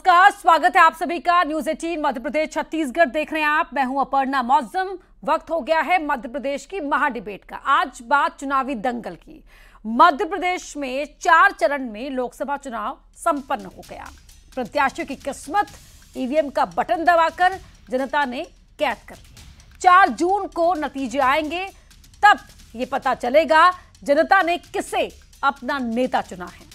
नमस्कार स्वागत है आप सभी का न्यूज एटीन मध्य प्रदेश छत्तीसगढ़ देख रहे हैं आप मैं हूं अपर्णा मौजम वक्त हो गया है मध्य प्रदेश की महाडिबेट का आज बात चुनावी दंगल की मध्य प्रदेश में चार चरण में लोकसभा चुनाव संपन्न हो गया प्रत्याशियों की किस्मत ईवीएम e का बटन दबाकर जनता ने कैद कर लिया चार जून को नतीजे आएंगे तब ये पता चलेगा जनता ने किसे अपना नेता चुना है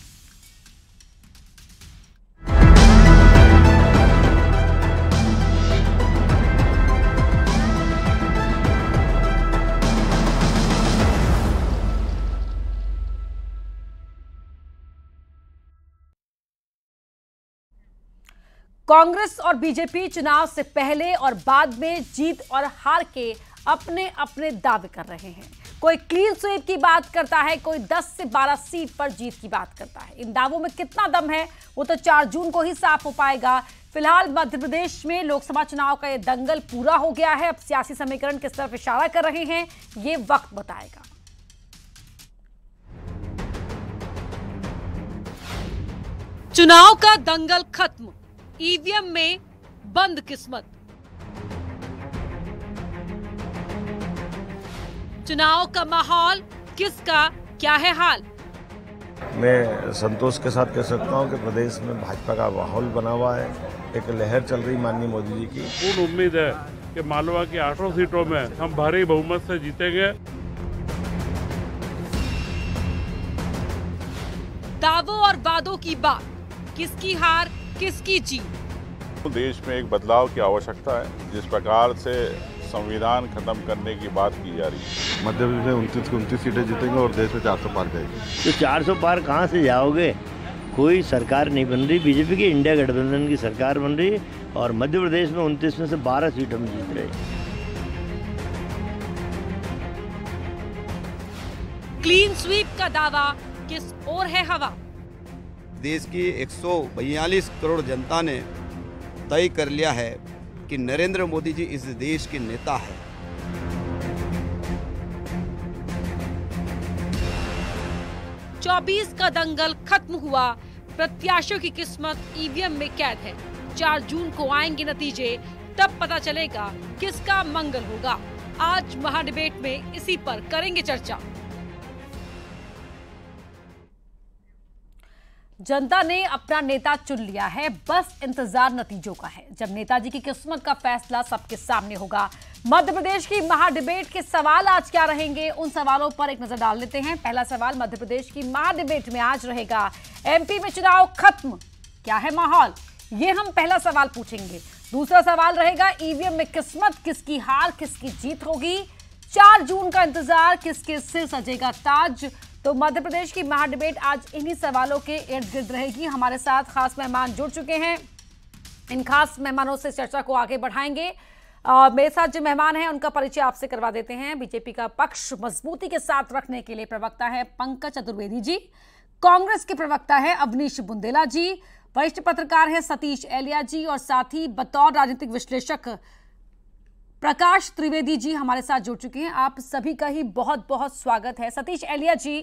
कांग्रेस और बीजेपी चुनाव से पहले और बाद में जीत और हार के अपने अपने दावे कर रहे हैं कोई क्लीन स्वीप की बात करता है कोई 10 से 12 सीट पर जीत की बात करता है इन दावों में कितना दम है वो तो 4 जून को ही साफ हो पाएगा फिलहाल मध्य प्रदेश में लोकसभा चुनाव का ये दंगल पूरा हो गया है अब सियासी समीकरण किस तरफ इशारा कर रहे हैं ये वक्त बताएगा चुनाव का दंगल खत्म ईवीएम e में बंद किस्मत चुनाव का माहौल किसका क्या है हाल मैं संतोष के साथ कह सकता हूं कि प्रदेश में भाजपा का माहौल बना हुआ है एक लहर चल रही माननीय मोदी जी की पूर्ण उम्मीद है कि मालवा की आठों सीटों में हम भारी बहुमत से जीतेंगे दावों और वादों की बात किसकी हार किसकी चीज देश में एक बदलाव की आवश्यकता है जिस प्रकार से संविधान खत्म करने की बात की जा रही है मध्य प्रदेश में उनतीस उनतीस सीटें जीतेंगे और देश में चार सौ पार जाएगी तो चार सौ पार कहाँ से जाओगे कोई सरकार नहीं बन रही बीजेपी की इंडिया गठबंधन की सरकार बन रही और मध्य प्रदेश में उनतीस में से बारह सीट हम जीत रहे क्लीन स्वीप का दावा किस ओर है हवा देश की एक करोड़ जनता ने तय कर लिया है कि नरेंद्र मोदी जी इस देश के नेता है चौबीस का दंगल खत्म हुआ प्रत्याशियों की किस्मत ईवीएम में कैद है चार जून को आएंगे नतीजे तब पता चलेगा किसका मंगल होगा आज महाडिबेट में इसी पर करेंगे चर्चा जनता ने अपना नेता चुन लिया है बस इंतजार नतीजों का है जब नेताजी की किस्मत का फैसला सबके सामने होगा मध्य प्रदेश की महाडिबेट के सवाल आज क्या रहेंगे उन सवालों पर एक नजर डाल लेते हैं पहला सवाल मध्य प्रदेश की महाडिबेट में आज रहेगा एमपी में चुनाव खत्म क्या है माहौल ये हम पहला सवाल पूछेंगे दूसरा सवाल रहेगा ईवीएम में किस्मत किसकी हार किसकी जीत होगी चार जून का इंतजार किसके सिर सजेगा ताज तो मध्य प्रदेश की महाडिबेट आज इन्हीं सवालों के इर्द गिर्द रहेगी हमारे साथ खास मेहमान जुड़ चुके हैं इन खास मेहमानों से चर्चा को आगे बढ़ाएंगे Uh, मेरे साथ जो मेहमान हैं उनका परिचय आपसे करवा देते हैं बीजेपी का पक्ष मजबूती के साथ रखने के लिए प्रवक्ता है पंकज चतुर्वेदी जी कांग्रेस के प्रवक्ता है अवनीश बुंदेला जी वरिष्ठ पत्रकार हैं सतीश एलिया जी और साथ ही बतौर राजनीतिक विश्लेषक प्रकाश त्रिवेदी जी हमारे साथ जुड़ चुके हैं आप सभी का ही बहुत बहुत स्वागत है सतीश एलिया जी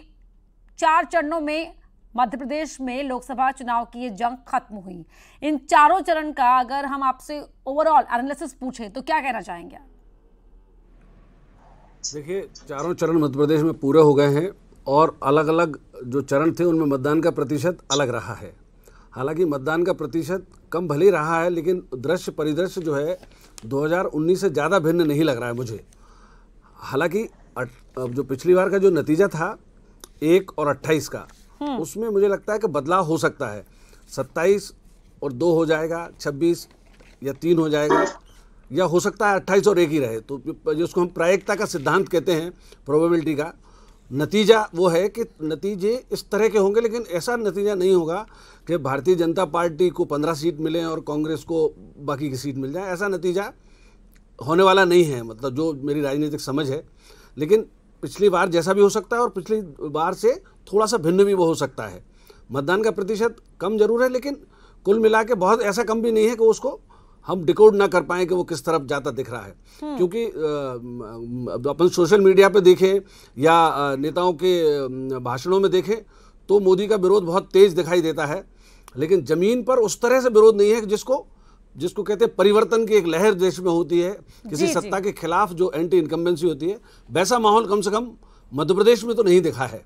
चार चरणों में मध्य प्रदेश में लोकसभा चुनाव की ये जंग खत्म हुई इन चारों चरण का अगर हम आपसे ओवरऑल एनालिसिस पूछें तो क्या कहना चाहेंगे देखिए चारों चरण मध्य प्रदेश में पूरे हो गए हैं और अलग अलग जो चरण थे उनमें मतदान का प्रतिशत अलग रहा है हालांकि मतदान का प्रतिशत कम भले ही रहा है लेकिन दृश्य परिदृश्य जो है 2019 से ज़्यादा भिन्न नहीं लग रहा है मुझे हालांकि जो पिछली बार का जो नतीजा था एक और अट्ठाईस का हम्म। उसमें मुझे लगता है कि बदलाव हो सकता है सत्ताईस और दो हो जाएगा छब्बीस या तीन हो जाएगा या हो सकता है अट्ठाईस और एक ही रहे तो जिसको हम प्रायिकता का सिद्धांत कहते हैं प्रोबेबिलिटी का नतीजा वो है कि नतीजे इस तरह के होंगे लेकिन ऐसा नतीजा नहीं होगा कि भारतीय जनता पार्टी को पंद्रह सीट मिले और कांग्रेस को बाकी की सीट मिल जाए ऐसा नतीजा होने वाला नहीं है मतलब जो मेरी राजनीतिक समझ है लेकिन पिछली बार जैसा भी हो सकता है और पिछली बार से थोड़ा सा भिन्न भी वो हो सकता है मतदान का प्रतिशत कम जरूर है लेकिन कुल मिला के बहुत ऐसा कम भी नहीं है कि उसको हम डिकोड ना कर पाए कि वो किस तरफ जाता दिख रहा है हम्म। क्योंकि अपन सोशल मीडिया पे देखें या नेताओं के भाषणों में देखें तो मोदी का विरोध बहुत तेज दिखाई देता है लेकिन जमीन पर उस तरह से विरोध नहीं है जिसको जिसको कहते हैं परिवर्तन की एक लहर देश में होती है किसी जी, सत्ता जी. के खिलाफ जो एंटी इनकम्बेंसी होती है वैसा माहौल कम से कम मध्य प्रदेश में तो नहीं देखा है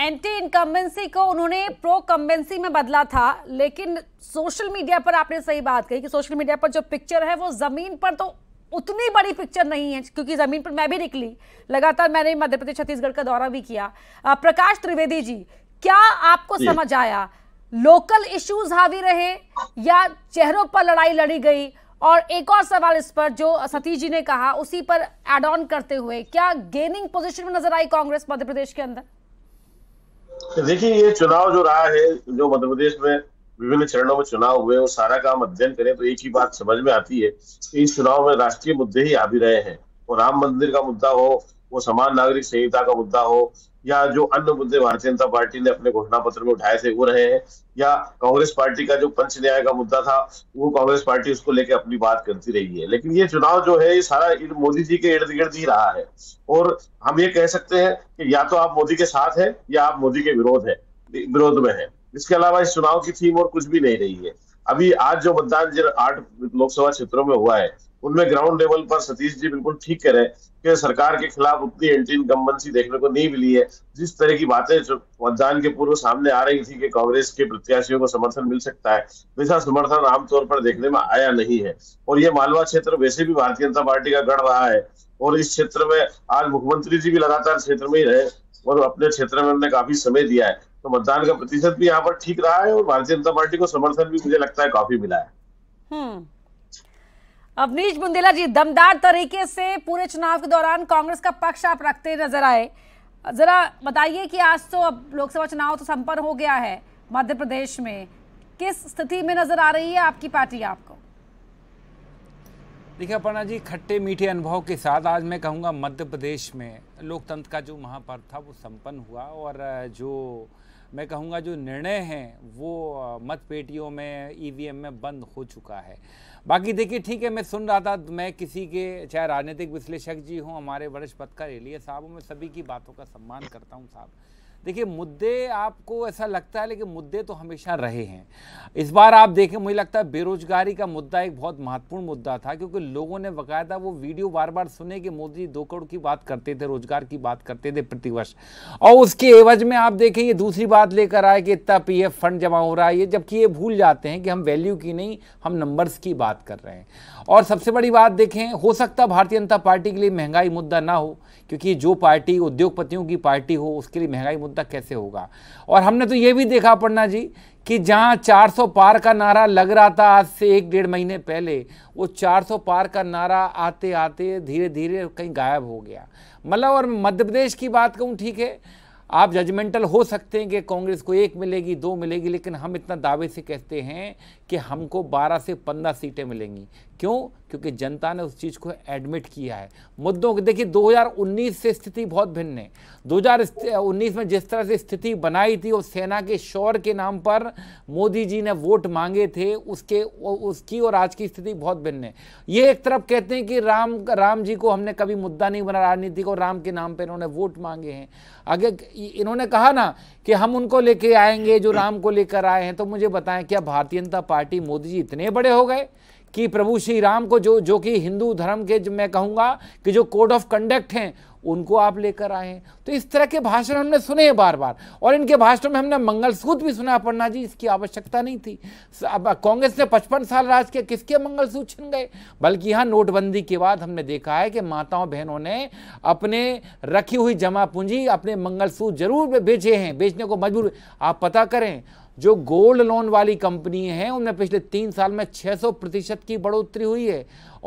एंटी इनकम्बेंसी को उन्होंने प्रो कम्बेंसी में बदला था लेकिन सोशल मीडिया पर आपने सही बात कही कि सोशल मीडिया पर जो पिक्चर है वो जमीन पर तो उतनी बड़ी पिक्चर नहीं है क्योंकि ज़मीन पर मैं भी निकली लगातार मैंने मध्य प्रदेश छत्तीसगढ़ का दौरा भी किया प्रकाश त्रिवेदी जी क्या आपको समझ आया लोकल इश्यूज हावी रहे या चेहरों पर लड़ाई लड़ी गई और एक और सवाल इस पर जो सतीश जी ने कहा उसी पर एड ऑन करते हुए क्या गेनिंग पोजीशन में नजर आई कांग्रेस मध्य प्रदेश के अंदर देखिए ये चुनाव जो रहा है जो मध्य प्रदेश में विभिन्न चरणों में चुनाव हुए और सारा काम अध्ययन करें तो एक ही बात समझ में आती है कि इस चुनाव में राष्ट्रीय मुद्दे ही आ भी रहे हैं वो राम मंदिर का मुद्दा हो वो समान नागरिक संहिता का मुद्दा हो या जो अन्य मुद्दे भारतीय जनता पार्टी ने अपने घोषणा पत्र में उठाए थे वो रहे हैं या कांग्रेस पार्टी का जो पंच न्याय का मुद्दा था वो कांग्रेस पार्टी उसको लेकर अपनी बात करती रही है लेकिन ये चुनाव जो है ये सारा मोदी जी के इर्द गिर्द ही रहा है और हम ये कह सकते हैं कि या तो आप मोदी के साथ है या आप मोदी के विरोध है विरोध में है इसके अलावा इस चुनाव की थीम और कुछ भी नहीं रही है अभी आज जो मतदान जिन आठ लोकसभा क्षेत्रों में हुआ है उनमें ग्राउंड लेवल पर सतीश जी बिल्कुल ठीक कह रहे हैं कि सरकार के खिलाफ उतनी एंटी इनकम्बेंसी देखने को नहीं मिली है जिस तरह की बातें मतदान के पूर्व सामने आ रही थी कि कांग्रेस के प्रत्याशियों को समर्थन मिल सकता है वैसा समर्थन आमतौर पर देखने में आया नहीं है और ये मालवा क्षेत्र वैसे भी भारतीय जनता पार्टी का गढ़ रहा है और इस क्षेत्र में आज मुख्यमंत्री जी भी लगातार क्षेत्र में ही रहे और अपने क्षेत्र में उन्होंने काफी समय दिया है तो मतदान का प्रतिशत भी यहाँ पर ठीक रहा है और भारतीय जनता पार्टी को समर्थन भी मुझे लगता है काफी मिला है हम्म। अवनीश बुंदेला जी दमदार तरीके से पूरे चुनाव के दौरान कांग्रेस का पक्ष आप रखते नजर आए जरा बताइए कि आज तो अब लोकसभा चुनाव तो संपन्न हो गया है मध्य प्रदेश में किस स्थिति में नजर आ रही है आपकी पार्टी आपको देखिए अपना जी खट्टे मीठे अनुभव के साथ आज मैं कहूँगा मध्य प्रदेश में लोकतंत्र का जो महापर्व था वो संपन्न हुआ और जो मैं कहूँगा जो निर्णय हैं वो मतपेटियों में ईवीएम e में बंद हो चुका है बाकी देखिए ठीक है मैं सुन रहा था तो मैं किसी के चाहे राजनीतिक विश्लेषक जी हों हमारे वरिष्ठ पत्रकार एलिए साहब मैं सभी की बातों का सम्मान करता हूँ साहब देखिए मुद्दे आपको ऐसा लगता है लेकिन मुद्दे तो हमेशा रहे हैं इस बार आप देखें मुझे लगता है बेरोजगारी का मुद्दा एक बहुत महत्वपूर्ण मुद्दा था क्योंकि लोगों ने बकायदा वो वीडियो बार बार सुने कि मोदी दो करोड़ की बात करते थे रोजगार की बात करते थे प्रतिवर्ष और उसके एवज में आप देखें ये दूसरी बात लेकर आए कि इतना पी फंड जमा हो रहा है ये जबकि ये भूल जाते हैं कि हम वैल्यू की नहीं हम नंबर्स की बात कर रहे हैं और सबसे बड़ी बात देखें हो सकता भारतीय जनता पार्टी के लिए महंगाई मुद्दा ना हो क्योंकि जो पार्टी उद्योगपतियों की पार्टी हो उसके लिए महंगाई मुद्दा कैसे होगा और हमने तो ये भी देखा पन्ना जी कि जहां 400 पार का नारा लग रहा था आज से एक डेढ़ महीने पहले वो 400 पार का नारा आते आते धीरे धीरे कहीं गायब हो गया मतलब और मध्य प्रदेश की बात कहूँ ठीक है आप जजमेंटल हो सकते हैं कि कांग्रेस को एक मिलेगी दो मिलेगी लेकिन हम इतना दावे से कहते हैं कि हमको 12 से 15 सीटें मिलेंगी क्यों क्योंकि जनता ने उस चीज़ को एडमिट किया है मुद्दों को देखिए 2019 से स्थिति बहुत भिन्न है 2019 में जिस तरह से स्थिति बनाई थी और सेना के शौर के नाम पर मोदी जी ने वोट मांगे थे उसके उसकी और आज की स्थिति बहुत भिन्न है ये एक तरफ कहते हैं कि राम राम जी को हमने कभी मुद्दा नहीं बना राजनीति को राम के नाम पर इन्होंने वोट मांगे हैं आगे इन्होंने कहा ना कि हम उनको लेके आएंगे जो राम को लेकर आए हैं तो मुझे बताएं क्या भारतीय जनता पार्टी मोदी जी इतने बड़े हो गए कि प्रभु श्री राम को जो जो कि हिंदू धर्म के मैं कहूँगा कि जो कोड ऑफ कंडक्ट हैं उनको आप लेकर आए हैं तो इस तरह के भाषण हमने सुने हैं बार बार और इनके भाषणों में हमने मंगलसूत्र भी सुना अपर्णा जी इसकी आवश्यकता नहीं थी अब कांग्रेस ने पचपन साल राज किया किसके मंगलसूत्र छिन गए बल्कि यहाँ नोटबंदी के बाद हमने देखा है कि माताओं बहनों ने अपने रखी हुई जमा पूंजी अपने मंगलसूत्र जरूर बेचे हैं बेचने को मजबूर आप पता करें जो गोल्ड लोन वाली कंपनी हैं उनमें पिछले तीन साल में 600 प्रतिशत की बढ़ोतरी हुई है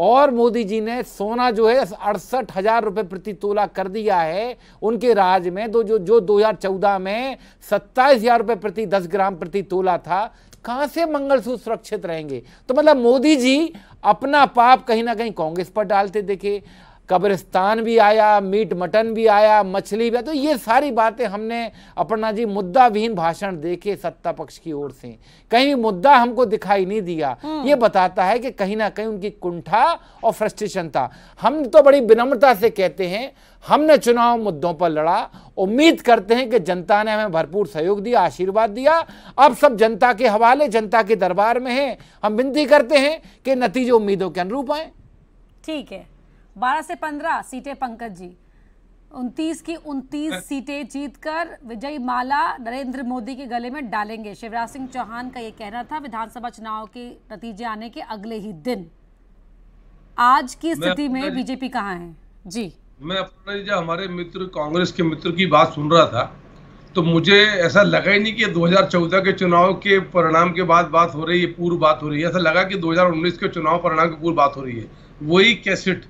और मोदी जी ने सोना जो है अड़सठ हजार रुपये प्रति तोला कर दिया है उनके राज में दो जो जो 2014 में सत्ताईस हजार रुपये प्रति 10 ग्राम प्रति तोला था कहां से मंगलसूत्र सुरक्षित रहेंगे तो मतलब मोदी जी अपना पाप कहीं ना कहीं कांग्रेस पर डालते देखे कब्रिस्तान भी आया मीट मटन भी आया मछली भी आया तो ये सारी बातें हमने अपना जी मुद्दा विहीन भाषण देखे सत्ता पक्ष की ओर से कहीं मुद्दा हमको दिखाई नहीं दिया हम्म। ये बताता है कि कहीं ना कहीं उनकी कुंठा और फ्रस्ट्रेशन था हम तो बड़ी विनम्रता से कहते हैं हमने चुनाव मुद्दों पर लड़ा उम्मीद करते हैं कि जनता ने हमें भरपूर सहयोग दिया आशीर्वाद दिया अब सब जनता के हवाले जनता के दरबार में है हम विनती करते हैं कि नतीजे उम्मीदों के अनुरूप आए ठीक है 12 से 15 सीटें पंकज जी उनतीस की उनतीस सीटें जीतकर विजय माला नरेंद्र मोदी के गले में डालेंगे शिवराज सिंह चौहान का ये कहना था विधानसभा चुनाव के नतीजे आने के अगले ही दिन आज की स्थिति में बीजेपी कहाँ है जी मैं अपने जब हमारे मित्र कांग्रेस के मित्र की बात सुन रहा था तो मुझे ऐसा लगा ही नहीं कि 2014 के चुनाव के परिणाम के बाद बात हो रही है पूर्व बात हो रही है ऐसा लगा कि 2019 के चुनाव परिणाम के पूर्व बात हो रही है वही कैसेट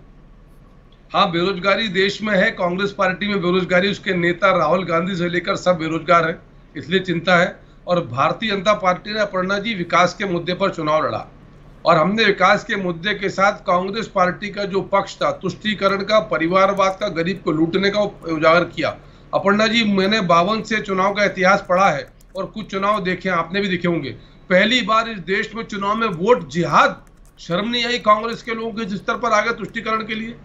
हाँ बेरोजगारी देश में है कांग्रेस पार्टी में बेरोजगारी उसके नेता राहुल गांधी से लेकर सब बेरोजगार है इसलिए चिंता है और भारतीय जनता पार्टी ने अपर्णा जी विकास के मुद्दे पर चुनाव लड़ा और हमने विकास के मुद्दे के साथ कांग्रेस पार्टी का जो पक्ष था तुष्टिकरण का परिवारवाद का गरीब को लूटने का उजागर किया अपर्णा जी मैंने बावन से चुनाव का इतिहास पढ़ा है और कुछ चुनाव देखे आपने भी देखे होंगे पहली बार इस देश में चुनाव में वोट जिहाद शर्म नहीं आई कांग्रेस के लोगों के स्तर पर आ गए तुष्टिकरण के लिए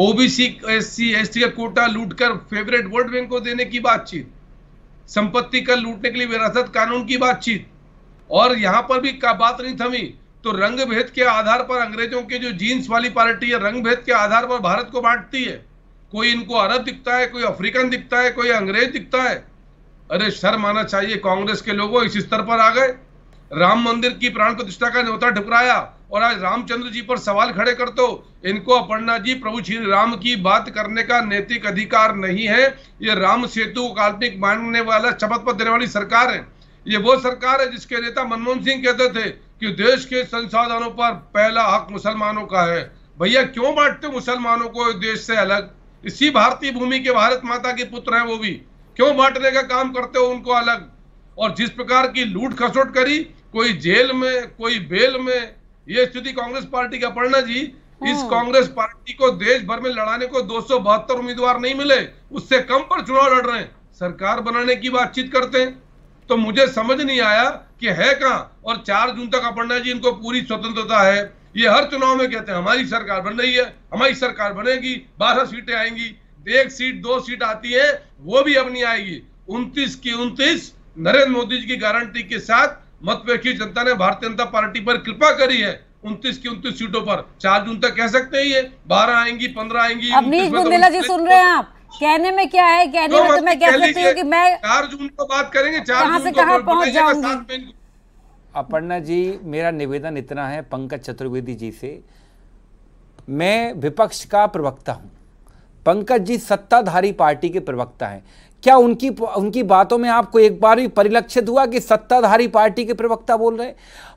ओबीसी एससी एसटी का कोटा लूटकर फेवरेट वर्ल्ड बैंक को देने की बातचीत संपत्ति कर लूटने के लिए विरासत कानून की बातचीत और यहां पर भी का बात नहीं थमी तो रंग भेद के आधार पर अंग्रेजों के जो जीन्स वाली पार्टी है रंग भेद के आधार पर भारत को बांटती है कोई इनको अरब दिखता है कोई अफ्रीकन दिखता है कोई अंग्रेज दिखता है अरे शर्म आना चाहिए कांग्रेस के लोगों इस स्तर पर आ गए राम मंदिर की प्राण प्रतिष्ठा का न्योता ठुकराया और आज रामचंद्र जी पर सवाल खड़े कर दो इनको अपर्णा जी प्रभु श्री राम की बात करने का नैतिक अधिकार नहीं है ये राम सेतु काल्पनिक मानने वाला शपथ पत्र देने वाली सरकार है ये वो सरकार है जिसके नेता मनमोहन सिंह कहते थे कि देश के संसाधनों पर पहला हक मुसलमानों का है भैया क्यों बांटते मुसलमानों को देश से अलग इसी भारतीय भूमि के भारत माता के पुत्र हैं वो भी क्यों बांटने का काम करते हो उनको अलग और जिस प्रकार की लूट खसोट करी कोई जेल में कोई बेल में ये स्थिति कांग्रेस पार्टी का पढ़ना जी इस हाँ। कांग्रेस पार्टी को देश भर में लड़ाने को दो उम्मीदवार नहीं मिले उससे कम पर चुनाव लड़ रहे हैं सरकार बनाने की बातचीत करते हैं तो मुझे समझ नहीं आया कि है कहाँ और चार जून तक अपना जी इनको पूरी स्वतंत्रता है ये हर चुनाव में कहते हैं हमारी सरकार बन रही है हमारी सरकार बनेगी बारह सीटें आएंगी एक सीट दो सीट आती है वो भी अब नहीं आएगी उन्तीस की उन्तीस नरेंद्र मोदी जी की गारंटी के साथ मतपेक्षी जनता ने भारतीय जनता पार्टी पर कृपा करी है उनतीस की उनतीस सीटों पर चार जून तक कह सकते हैं ये बारह आएंगी पंद्रह आएंगी अवनीश तो बुंदेला जी सुन रहे हैं आप कहने में क्या है कहने तो में तो मैं कह सकती हूँ कि मैं चार जून को बात करेंगे चार जून से कहा पहुंच जाऊंगी अपर्णा जी मेरा निवेदन इतना है पंकज चतुर्वेदी जी से मैं विपक्ष का प्रवक्ता हूँ पंकज जी सत्ताधारी पार्टी के प्रवक्ता हैं क्या उनकी उनकी बातों में आपको एक बार भी परिलक्षित हुआ कि सत्ताधारी पार्टी के प्रवक्ता बोल रहे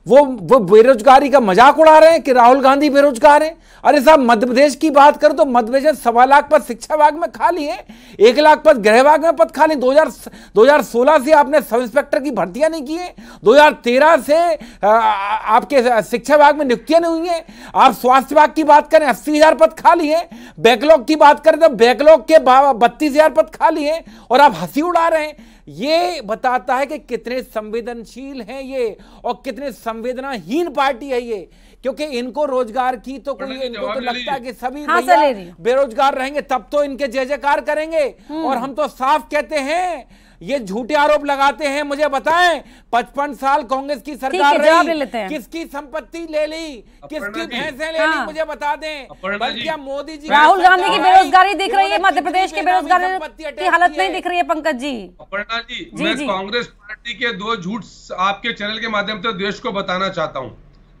वो वो बेरोजगारी का मजाक उड़ा रहे हैं कि राहुल गांधी बेरोजगार हैं अरे साहब मध्यप्रदेश की बात करो तो मध्यप्रदेश सवा लाख पद शिक्षा विभाग में खाली है एक लाख पद गृह विभाग में पद खाली दो हजार दो हजार सोलह से आपने सब इंस्पेक्टर की भर्तियां नहीं की है दो हजार तेरह से आ, आपके शिक्षा विभाग में नियुक्तियां नहीं हुई हैं आप स्वास्थ्य विभाग की बात करें अस्सी हजार पद खाली है बैकलॉग की बात करें तो बैकलॉग के बत्तीस हजार पद खाली है और और आप हंसी उड़ा रहे हैं ये बताता है कि कितने संवेदनशील हैं ये और कितने संवेदनाहीन पार्टी है ये क्योंकि इनको रोजगार की तो कोई इनको तो लगता है कि सभी हाँ बेरोजगार रहेंगे तब तो इनके जय जयकार करेंगे हम्म। और हम तो साफ कहते हैं ये झूठे आरोप लगाते हैं मुझे बताएं पचपन साल कांग्रेस की सरकार रही किसकी संपत्ति ले ली किसकी भैंसे ले ली हाँ। मुझे बता दें बल्कि मोदी जी राहुल गांधी की बेरोजगारी दिख रही है मध्य प्रदेश की बेरोजगारी हालत नहीं दिख रही है पंकज जी अपर्णा जी मैं कांग्रेस पार्टी के दो झूठ आपके चैनल के माध्यम से देश को बताना चाहता हूँ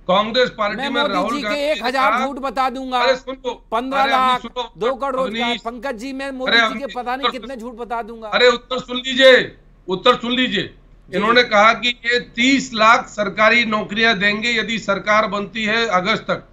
कांग्रेस पार्टी में राहुल गांधी एक हजार झूठ बता दूंगा तो। पंद्रह लाख दो करोड़ रोजगार पंकज जी मैं मोदी जी के पता नहीं कितने झूठ बता दूंगा अरे उत्तर सुन लीजिए उत्तर सुन लीजिए इन्होंने कहा कि ये तीस लाख सरकारी नौकरियां देंगे यदि सरकार बनती है अगस्त तक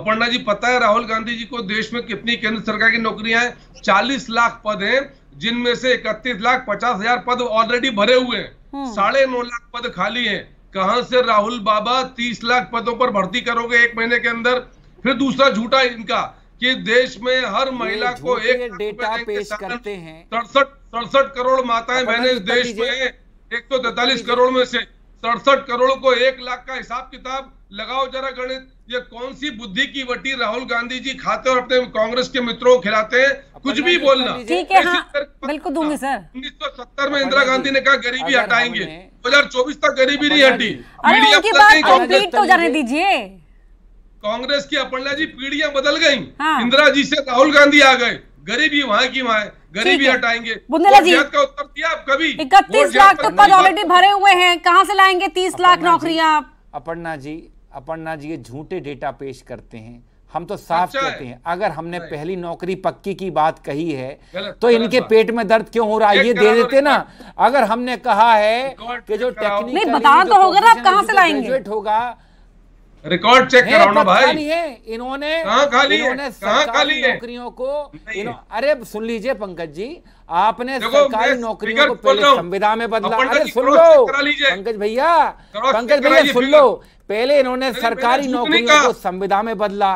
अपर्णा जी पता है राहुल गांधी जी को देश में कितनी केंद्र सरकार की नौकरियां हैं चालीस लाख पद हैं जिनमें से इकतीस लाख पचास हजार पद ऑलरेडी भरे हुए हैं हम्म। साढ़े नौ लाख पद खाली हैं कहां से राहुल बाबा तीस लाख पदों पर भर्ती करोगे एक महीने के अंदर फिर दूसरा झूठा इनका कि देश में हर महिला को एक डेटा पेश करते हैं सड़सठ सड़सठ करोड़ माताएं बहने इस देश में एक सौ तैतालीस करोड़ में से सड़सठ करोड़ को एक लाख का हिसाब किताब लगाओ जरा गणित ये कौन सी बुद्धि की वटी राहुल गांधी जी खाते और अपने कांग्रेस के मित्रों को खिलाते हैं कुछ भी बोलना ठीक है हाँ, बिल्कुल दूंगी हाँ। सर 1970 में इंदिरा गांधी ने कहा गरीबी हटाएंगे 2024 तक गरीबी नहीं हटी मीडिया तो दीजिए कांग्रेस की अपर्णा जी पीढ़ियां बदल गई हाँ। इंदिरा जी से राहुल गांधी आ गए गरीबी वहाँ की वहाँ गरीबी हटाएंगे बुंदेला जी का उत्तर दिया आप कभी इकतीस लाख तो पद ऑलरेडी भरे हुए हैं कहाँ से लाएंगे तीस लाख नौकरियां आप अपर्णा जी अपर्णा जी ये झूठे डेटा पेश करते हैं हम तो साफ अच्छा कहते हैं अगर हमने पहली नौकरी पक्की की बात कही है गलत, तो गलत इनके पेट में दर्द क्यों हो रहा है ये दे देते ना अगर हमने कहा है कि जो टेक्निकल बता तो होगा ना आप कहां से लाएंगे होगा रिकॉर्ड चेक कराओ ना भाई है इन्होंने कहां कहां खाली है खाली है नौकरियों को अरे सुन लीजिए पंकज जी आपने सरकारी नौकरियों को पहले संविधान में बदला अरे सुन लो पंकज भैया पंकज भैया सुन लो पहले इन्होंने सरकारी नौकरियों को संविधान में बदला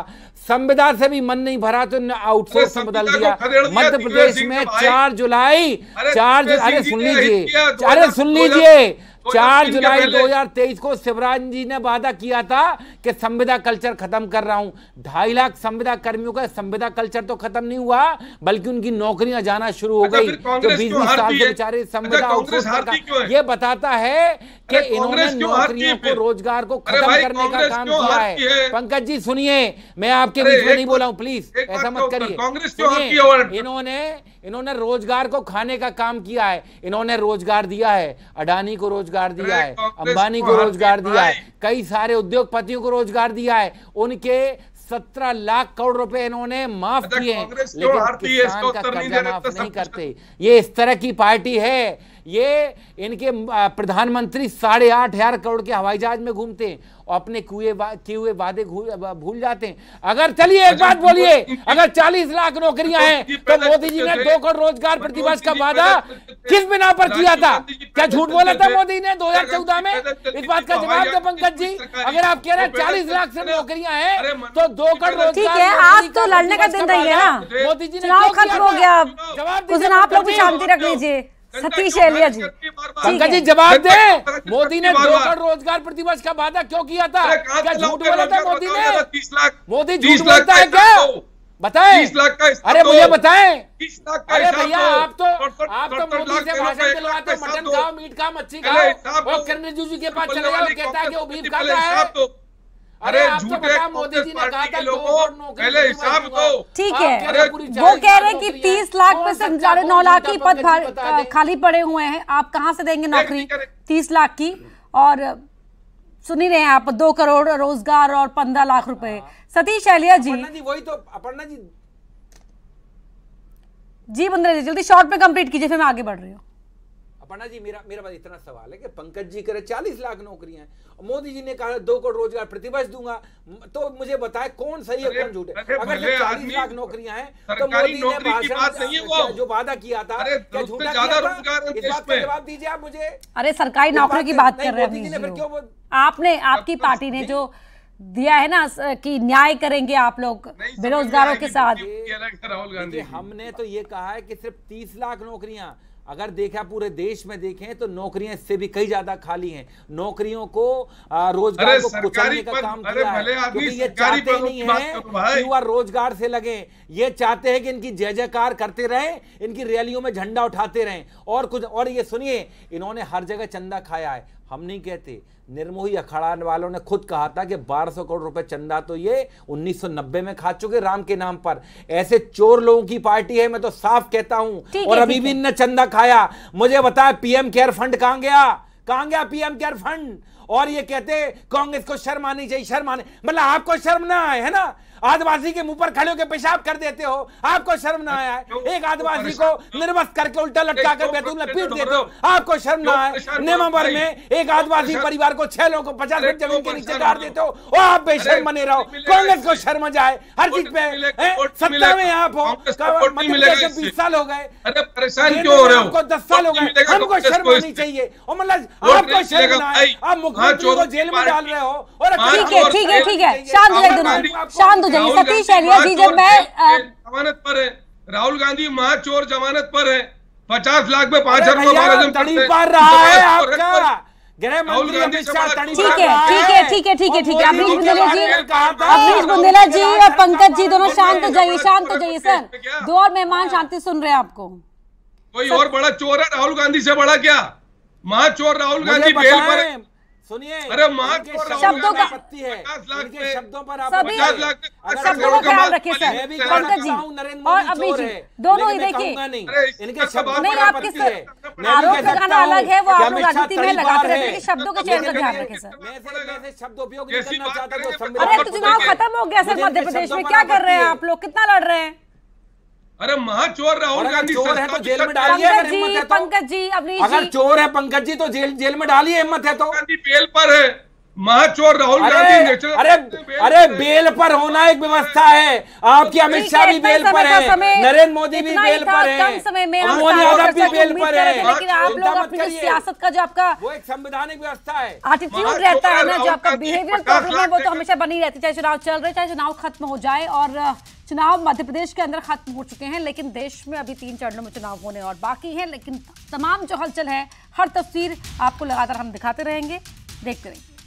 संविदा से भी मन नहीं भरा तो आउटसोर्स में बदल दिया मध्य प्रदेश में चार तो जुलाई चार जुलाई अरे सुन लीजिए अरे सुन लीजिए चार जुलाई 2023 को शिवराज जी ने वादा किया था कि संविदा कल्चर खत्म कर रहा हूं ढाई लाख संविदा कर्मियों का संविदा कल्चर तो खत्म नहीं हुआ बल्कि उनकी नौकरियां जाना शुरू हो अच्छा, गई बीस बीस साल के बेचारे अच्छा, संविदा ये बताता है कि इन्होंने नौकरियों को रोजगार को खत्म करने का काम किया है पंकज जी सुनिए मैं आप आपके बीच में नहीं बोला हूँ प्लीज ऐसा मत करिए कांग्रेस इन्होंने इन्होंने रोजगार को खाने का काम किया है इन्होंने रोजगार दिया है अडानी को रोजगार दिया है अंबानी को रोजगार दिया है कई सारे उद्योगपतियों को रोजगार दिया है उनके सत्रह लाख करोड़ रुपए इन्होंने माफ अच्छा, किए लेकिन किसान का कर्जा माफ नहीं करते ये इस तरह की पार्टी है ये इनके प्रधानमंत्री साढ़े आठ हजार करोड़ के हवाई जहाज में घूमते हैं और अपने कुए किए हुए वादे भूल जाते हैं अगर चलिए एक अच्छा, बात बोलिए अगर चालीस लाख नौकरियां हैं तो मोदी जी तो ने दो करोड़ रोजगार प्रतिवर्ष का वादा किस बिना पर किया था क्या झूठ बोला था मोदी ने दो में तो इस बात का जवाब दो पंकज जी अगर आप कह रहे हैं चालीस तो लाख से नौकरियां हैं तो दो करोड़ रोजगार है आप तो लड़ने का दिन नहीं है ना मोदी जी ने जवाब आप लोग भी शांति रख लीजिए सतीश एलिया जी पंकज जी जवाब दे मोदी ने दो करोड़ रोजगार प्रतिवर्ष का वादा क्यों किया था क्या झूठ बोला था मोदी ने मोदी झूठ बोलता है क्या बताए अरे मुझे बताए अरे भैया आप तो आप तो मोदी से भाषण दिलवाते मटन खाओ मीट खाओ मच्छी खाओ और किरण रिजिजू के पास चले जाओ कहता है कि वो बीफ खाता है अरे झूठे मोदी जी ने कहा था लोगों पहले हिसाब दो ठीक है वो कह रहे हैं कि तीस लाख में से साढ़े नौ लाख की पद खाली पड़े हुए हैं आप कहाँ से देंगे नौकरी तीस लाख की और सुन ही रहे हैं आप दो करोड़ रोजगार और पंद्रह लाख रुपए हाँ। सतीश अहलिया जी वही तो अपर्णा जी जी बंद्रा जी जल्दी शॉर्ट में कंप्लीट कीजिए फिर मैं आगे बढ़ रही हूँ पन्ना जी मेरा मेरा पास इतना सवाल है कि पंकज जी करे चालीस लाख नौकरियां हैं मोदी जी ने कहा दो करोड़ रोजगार प्रतिवर्ष दूंगा तो मुझे बताए कौन सही है कौन झूठ है अगर चालीस लाख नौकरियां हैं तो मोदी ने जो वादा किया था क्या झूठा इस बात का जवाब दीजिए आप मुझे अरे सरकारी नौकरी की बात कर रहे हैं आपने आपकी पार्टी ने जो दिया है ना कि न्याय करेंगे आप लोग बेरोजगारों के साथ हमने तो ये कहा है कि सिर्फ तीस लाख नौकरियां अगर देखा पूरे देश में देखें तो नौकरियां इससे भी कई ज्यादा खाली हैं नौकरियों को रोजगार को कुचलने का काम किया है क्योंकि ये चाहते नहीं है युवा रोजगार से लगे ये चाहते हैं कि इनकी जय जयकार करते रहें इनकी रैलियों में झंडा उठाते रहें और कुछ और ये सुनिए इन्होंने हर जगह चंदा खाया है हम नहीं कहते निर्मोही अखाड़ा वालों ने खुद कहा था कि 1200 करोड़ रुपए चंदा तो ये 1990 में खा चुके राम के नाम पर ऐसे चोर लोगों की पार्टी है मैं तो साफ कहता हूं और अभी भी इनने चंदा खाया मुझे बताया पीएम केयर फंड कहां गया कहां गया पीएम केयर फंड और ये कहते कांग्रेस को शर्म आनी चाहिए शर्म आने मतलब आपको शर्म ना आए है ना आदिवासी के मुंह पर खड़े होकर पेशाब कर देते हो आपको शर्म ना आया एक आदिवासी को निर्वस्त करके उल्टा लटका कर बैतूल में पीट देते मतलब हो आपको शर्म ना आया नेमावर में एक आदिवासी परिवार को छह लोगों को पचास फीट जमीन के नीचे गाड़ देते हो वो आप बेशर्म बने रहो कांग्रेस को शर्म जाए हर चीज पे सत्ता में आप हो बीस साल हो गए आपको दस साल हो गए हमको शर्म आनी चाहिए और मतलब आपको शर्म ना आए आप मुख्यमंत्री हाँ, को जेल में डाल रहे हो और हाँ, ठीक है ठीक है ठीक है शांत शांत सतीश जी जब मैं जमानत पर है राहुल गांधी महा चोर जमानत पर है पचास लाख में पांच हजार तो गृह मंत्री अमित ठीक है ठीक है ठीक है ठीक है ठीक है बुंदेला जी बुंदेला जी और पंकज जी दोनों शांत हो जाइए शांत हो जाइए सर दो और मेहमान हाँ। शांति सुन रहे हैं आपको कोई और बड़ा चोर है राहुल गांधी से बड़ा क्या महा चोर राहुल गांधी बेल पर सुनिए अरे शब्दों का आपत्ति है शब्दों पर आप शब्दों का ख्याल रखिए सर पंकज जी और अभी जी दोनों ही देखिए इनके शब्दों नहीं आपके सर आरोप लगाना अलग है वो आप राजनीति में लगाते रहते हैं शब्दों के चयन का ख्याल रखें सर शब्द उपयोग अरे तो चुनाव खत्म हो गया सर मध्य प्रदेश में क्या कर रहे हैं आप लोग कितना लड़ रहे हैं अरे महाचोर राहुल गांधी चोर है तो जेल में डालिए अगर हिम्मत है तो पंकज जी अगर चोर है पंकज जी तो जेल जेल में डालिए हिम्मत है तो गांधी बेल पर है महाचोर राहुल गांधी अरे अरे बेल पर होना एक व्यवस्था है आपकी अमित शाह भी बेल पर है नरेंद्र मोदी भी बेल पर है मोदी यादव भी बेल पर है लेकिन आप लोग अपनी सियासत का जो आपका वो एक संवैधानिक व्यवस्था है एटीट्यूड रहता है ना जो आपका बिहेवियर प्रॉब्लम है वो तो हमेशा बनी रहती चाहे चुनाव चल रहे चाहे चुनाव खत्म हो जाए और चुनाव मध्य प्रदेश के अंदर खत्म हो चुके हैं लेकिन देश में अभी तीन चरणों में चुनाव होने और बाकी हैं लेकिन तमाम जो हलचल है हर तस्वीर आपको लगातार हम दिखाते रहेंगे देखते रहेंगे